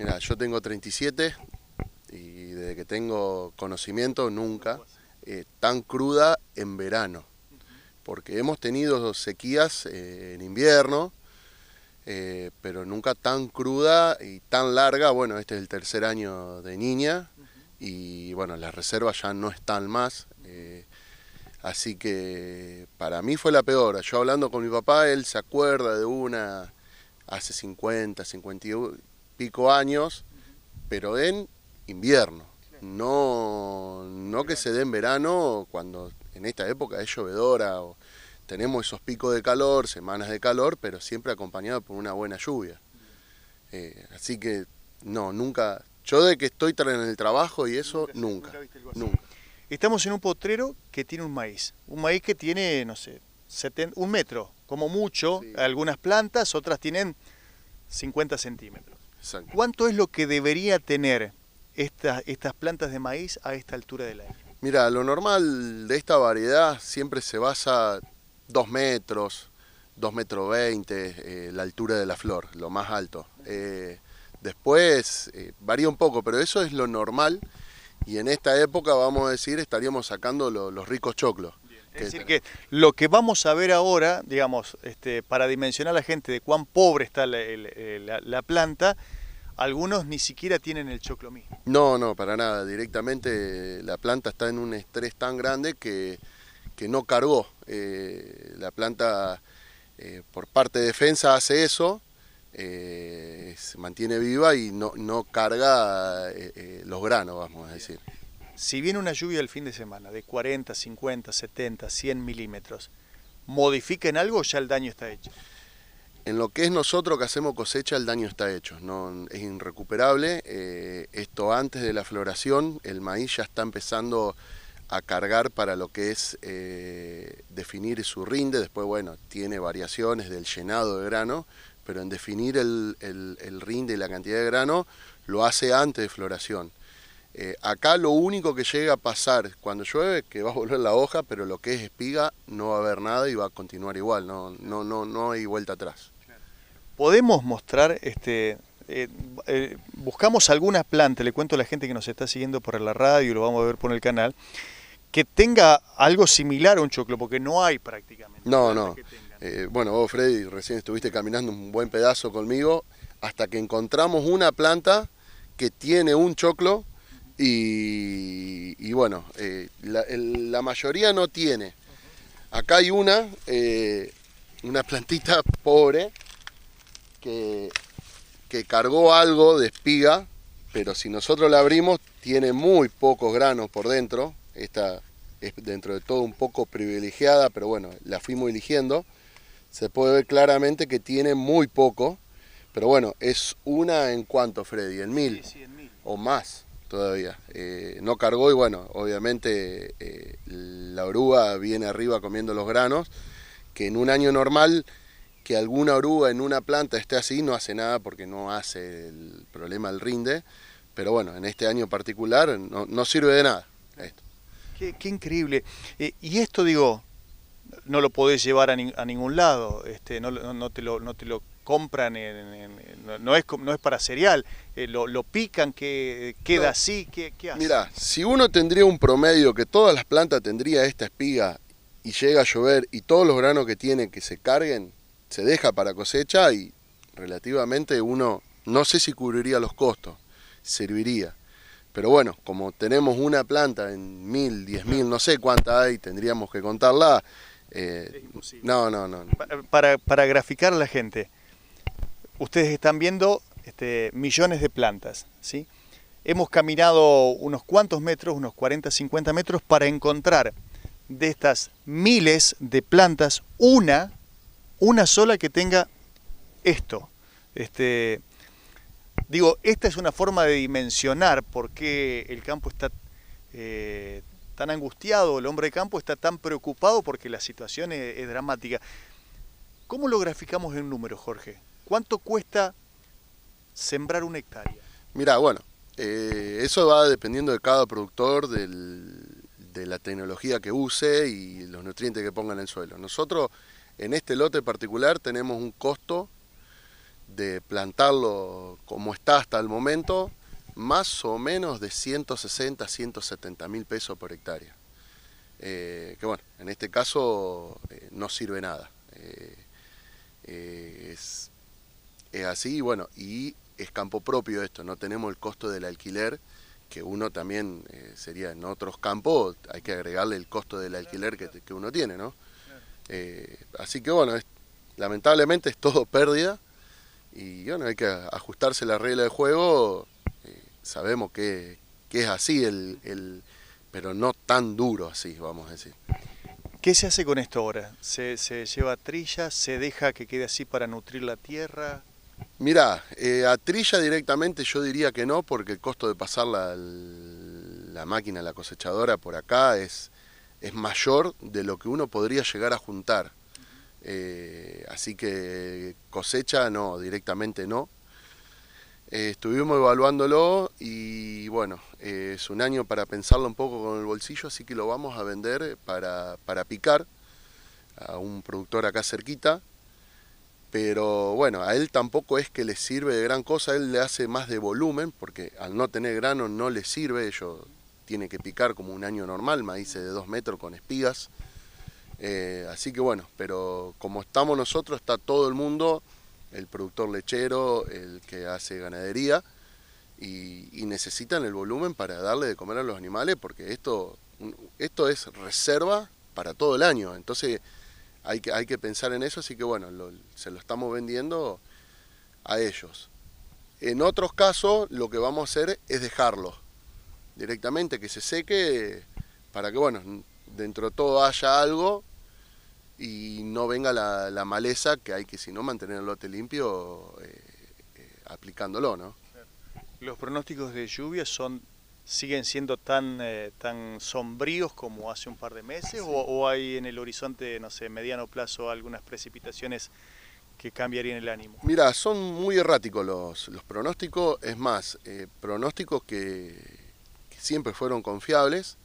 Mira, yo tengo 37 y desde que tengo conocimiento nunca eh, tan cruda en verano, porque hemos tenido sequías eh, en invierno, eh, pero nunca tan cruda y tan larga. Bueno, este es el tercer año de niña y bueno, las reservas ya no están más. así que para mí fue la peor. Yo hablando con mi papá, él se acuerda de una hace 50, 51, pico años, pero en invierno. No, no que se dé en verano cuando en esta época es llovedora o tenemos esos picos de calor, semanas de calor, pero siempre acompañado por una buena lluvia. Eh, así que no, nunca. Yo de que estoy en el trabajo y eso, nunca. Nunca, Estamos en un potrero que tiene un maíz. Un maíz que tiene, no sé, un metro, como mucho. Algunas plantas, otras tienen 50 centímetros. ¿Cuánto es lo que debería tener estas plantas de maíz a esta altura del aire? Mira, lo normal de esta variedad siempre se basa 2 metros, 2 metros 20, eh, la altura de la flor, lo más alto. Eh, después eh, varía un poco, pero eso es lo normal. Y en esta época, vamos a decir, estaríamos sacando los ricos choclos. Es decir, que lo que vamos a ver ahora, digamos, este, para dimensionar a la gente de cuán pobre está la, eh, planta, algunos ni siquiera tienen el choclo mismo. No, no, para nada. Directamente eh, la planta está en un estrés tan grande que, que no cargó. Eh, la planta, por parte de defensa, hace eso, se mantiene viva y no, no carga los granos, vamos a decir. Si viene una lluvia el fin de semana de 40, 50, 70, 100 milímetros, ¿modifiquen algo ya el daño está hecho? En lo que es nosotros que hacemos cosecha, el daño está hecho, no, es irrecuperable. Eh, esto antes de la floración, el maíz ya está empezando a cargar para lo que es eh, definir su rinde. Después, bueno, tiene variaciones del llenado de grano, pero en definir el rinde y la cantidad de grano lo hace antes de floración. Eh, acá lo único que llega a pasar cuando llueve que va a volver la hoja, pero lo que es espiga no va a haber nada y va a continuar igual, no, no, no, no hay vuelta atrás. Podemos mostrar, este, eh, eh, buscamos alguna planta, le cuento a la gente que nos está siguiendo por la radio, lo vamos a ver por el canal, que tenga algo similar a un choclo, porque no hay prácticamente. No, no. bueno, vos Freddy, recién estuviste caminando un buen pedazo conmigo, hasta que encontramos una planta que tiene un choclo y, bueno, eh, la, mayoría no tiene. Acá hay una, eh, una plantita pobre que, cargó algo de espiga, pero si nosotros la abrimos tiene muy pocos granos por dentro. Esta es dentro de todo un poco privilegiada, pero bueno, la fuimos eligiendo. Se puede ver claramente que tiene muy poco, pero bueno, es una en cuanto, Freddy, en en mil. o más todavía. Eh, no cargó y bueno, obviamente eh, la oruga viene arriba comiendo los granos, que en un año normal que alguna oruga en una planta esté así no hace nada porque no hace el problema al rinde, pero bueno, en este año particular no, sirve de nada esto. Qué, increíble. Eh, y esto digo, no lo podés llevar a, ningún lado, este, no, no, te lo, no te lo compran, no, es, no es para cereal, eh, lo, pican, que queda así, ¿qué, qué hace? mira si uno tendría un promedio que todas las plantas tendría esta espiga y llega a llover y todos los granos que tienen que se carguen, se deja para cosecha y relativamente uno, no sé si cubriría los costos, serviría. Pero bueno, como tenemos una planta en mil, diez mil, no sé cuánta hay, tendríamos que contarla. Eh, no, no, no. Para, para, graficar la gente, ustedes están viendo este, millones de plantas. ¿sí? Hemos caminado unos cuantos metros, unos 40, 50 metros, para encontrar de estas miles de plantas una, una sola que tenga esto. Este, digo, esta es una forma de dimensionar por qué el campo está eh, tan angustiado, el hombre de campo está tan preocupado porque la situación es, dramática. ¿Cómo lo graficamos en número, Jorge? ¿Cuánto cuesta sembrar una hectárea? Mira, bueno, eh, eso va dependiendo de cada productor, de la tecnología que use y los nutrientes que ponga en el suelo. Nosotros en este lote particular tenemos un costo de plantarlo como está hasta el momento, más o menos de 160, 170 mil pesos por hectárea. Eh, que bueno, en este caso eh, no sirve nada. es es así, bueno, y es campo propio esto, no tenemos el costo del alquiler, que uno también eh, sería en otros campos, hay que agregarle el costo del alquiler que, que uno tiene, ¿no? Eh, así que bueno, lamentablemente es todo pérdida y bueno, hay que ajustarse la regla de juego, eh, sabemos que, es así, el, el, pero no tan duro así, vamos a decir. ¿Qué se hace con esto ahora? ¿Se, se lleva trilla? ¿Se deja que quede así para nutrir la tierra? Mira, eh, a trilla directamente yo diría que no, porque el costo de pasar la, máquina, la cosechadora por acá es, es, mayor de lo que uno podría llegar a juntar. Eh, así que cosecha no, directamente no. Eh, estuvimos evaluándolo y bueno, es un año para pensarlo un poco con el bolsillo, así que lo vamos a vender para, para picar a un productor acá cerquita pero bueno, a él tampoco es que le sirve de gran cosa, él le hace más de volumen, porque al no tener grano no le sirve, ellos tiene que picar como un año normal, maíz de 2 metros con espigas. Eh, así que bueno, pero como estamos nosotros, está todo el mundo, el productor lechero, el que hace ganadería, y, y necesitan el volumen para darle de comer a los animales, porque esto, esto es reserva para todo el año. Entonces, hay que, hay que pensar en eso, así que bueno, se lo estamos vendiendo a ellos. En otros casos lo que vamos a hacer es dejarlo directamente, que se seque para que bueno, dentro de todo haya algo y no venga la, maleza que hay que si no mantener el lote limpio eh, eh, aplicándolo, ¿no? Los pronósticos de lluvia son siguen siendo tan, eh, tan sombríos como hace un par de meses? O, hay en el horizonte, no sé, mediano plazo, algunas precipitaciones que cambiarían el ánimo? Mira, son muy erráticos los, pronósticos, es más, eh, pronósticos que, siempre fueron confiables.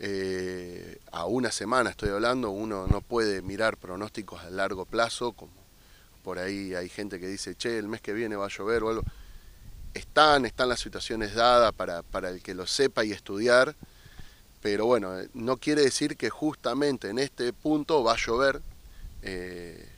Eh, a una semana estoy hablando, uno no puede mirar pronósticos a largo plazo, como por ahí hay gente que dice, che, el mes que viene va a llover o algo están, están las situaciones dadas para, el que lo sepa y estudiar, pero bueno, eh, no quiere decir que justamente en este punto va a llover. Eh,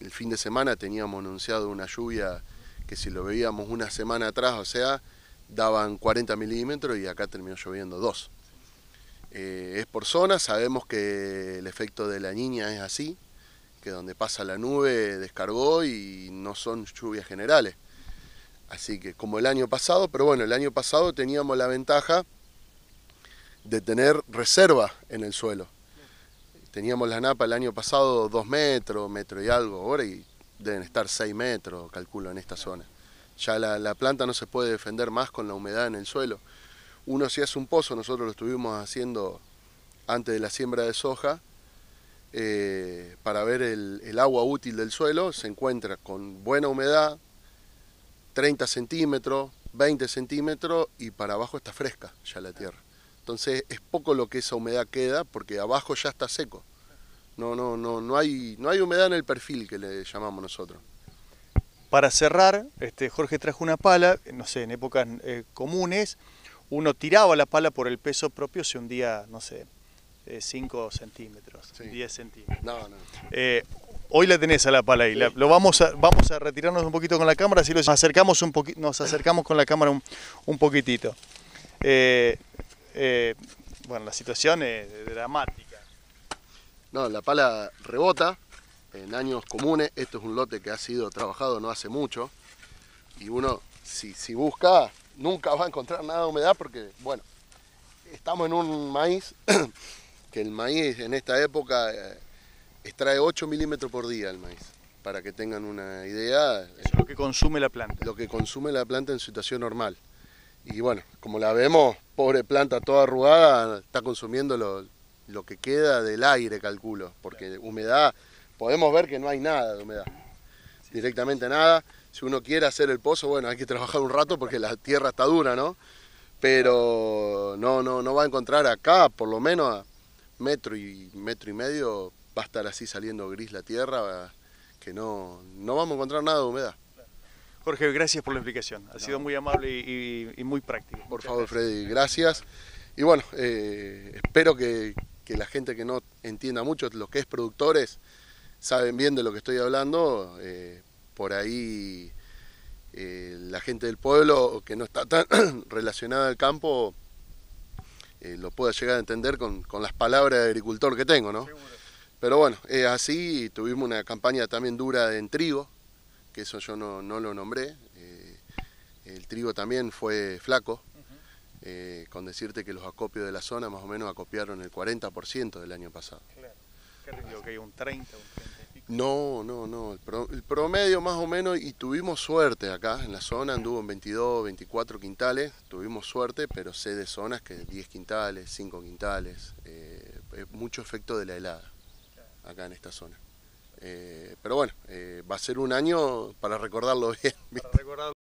el fin de semana teníamos anunciado una lluvia que si lo veíamos una semana atrás, o sea, daban 40 milímetros y acá terminó lloviendo dos. Eh, es por zona, sabemos que el efecto de la niña es así, que donde pasa la nube descargó y no son lluvias generales. Así que como el año pasado, pero bueno, el año pasado teníamos la ventaja de tener reserva en el suelo. Teníamos la napa el año pasado dos metros, metro y algo, ahora y deben estar 6 metros, calculo, en esta zona. Ya la, planta no se puede defender más con la humedad en el suelo. Uno si hace un pozo, nosotros lo estuvimos haciendo antes de la siembra de soja, eh, para ver el agua útil del suelo, se encuentra con buena humedad, 30 centímetros, 20 centímetros y para abajo está fresca ya la tierra. Entonces es poco lo que esa humedad queda porque abajo ya está seco. No, no, no, no hay, no hay humedad en el perfil que le llamamos nosotros. Para cerrar, este, Jorge trajo una pala, no sé, en épocas eh, comunes, uno tiraba la pala por el peso propio, se hundía, no sé, 5 eh, centímetros, 10 centímetros. No, eh, Hoy la tenés a la pala ahí. lo vamos a, vamos a retirarnos un poquito con la cámara, si acercamos un poquito nos acercamos con la cámara un, un poquitito. Eh, eh, bueno, la situación es dramática. No, la pala rebota. En años comunes, esto es un lote que ha sido trabajado no hace mucho. Y uno, si, busca, nunca va a encontrar nada de humedad porque, bueno, estamos en un maíz, que el maíz en esta época... Eh, extrae 8 milímetros por día el maíz, para que tengan una idea. Eso es lo que consume la planta. Lo que consume la planta en situación normal. Y bueno, como la vemos, pobre planta toda arrugada, está consumiendo lo, que queda del aire, calculo, porque humedad, podemos ver que no hay nada de humedad, directamente nada. Si uno quiere hacer el pozo, bueno, hay que trabajar un rato porque la tierra está dura, ¿no? Pero no, no, no va a encontrar acá, por lo menos a metro y metro y medio va a estar así saliendo gris la tierra, que no, vamos a encontrar nada de humedad. Jorge, gracias por la explicación. Ha sido muy amable y, muy práctico. Por favor, Freddy, gracias. Y bueno, eh, espero que, la gente que no entienda mucho lo que es productores, saben bien de lo que estoy hablando. Eh, por ahí eh, la gente del pueblo que no está tan relacionada al campo lo pueda llegar a entender con, las palabras de agricultor que tengo, ¿no? Pero bueno, así tuvimos una campaña también dura en trigo, que eso yo no, lo nombré. Eh, el trigo también fue flaco, eh, con decirte que los acopios de la zona más o menos acopiaron el 40% del año pasado. Claro, qué que hay un 30, un 30 No, no, no, el, promedio más o menos, y tuvimos suerte acá en la zona, anduvo en 22, 24 quintales, tuvimos suerte, pero sé de zonas que 10 quintales, 5 quintales, eh, mucho efecto de la helada acá en esta zona. Eh, pero bueno, eh, va a ser un año para recordarlo bien.